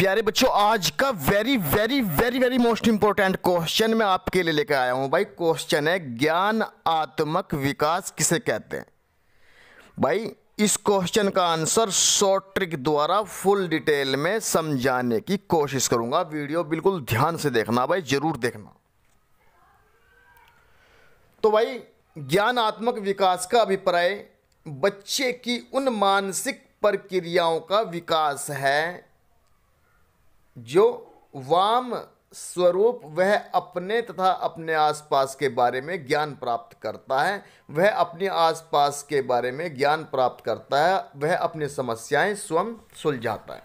प्यारे बच्चों आज का very very very very most important question मैं आपके लिए लेकर आया हूं भाई क्वेश्चन है ज्ञान आत्मक विकास किसे कहते हैं भाई इस क्वेश्चन का आंसर शॉर्ट ट्रिक द्वारा फुल डिटेल में समझाने की कोशिश करूंगा वीडियो बिल्कुल ध्यान से देखना भाई जरूर देखना तो भाई ज्ञानात्मक विकास का अभिप्राय बच्चे की उन मानसिक प्रक्रियाओं का विकास है जो वाम स्वरूप वह अपने तथा अपने आसपास के बारे में ज्ञान प्राप्त करता है वह अपने आसपास के बारे में ज्ञान प्राप्त करता है वह अपनी समस्याएं स्वयं सुलझाता है